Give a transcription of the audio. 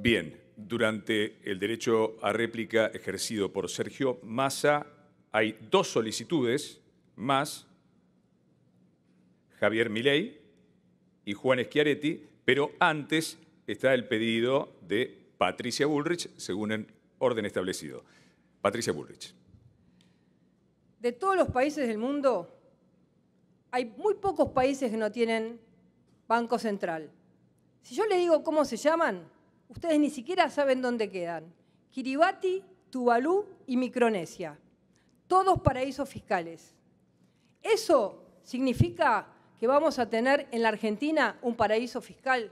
Bien, durante el derecho a réplica ejercido por Sergio Massa hay dos solicitudes más Javier Milei y Juan Schiaretti, pero antes está el pedido de Patricia Bullrich, según el orden establecido. Patricia Bullrich. De todos los países del mundo, hay muy pocos países que no tienen banco central. Si yo le digo cómo se llaman, ustedes ni siquiera saben dónde quedan. Kiribati, Tuvalu y Micronesia. Todos paraísos fiscales. Eso significa que vamos a tener en la Argentina un paraíso fiscal.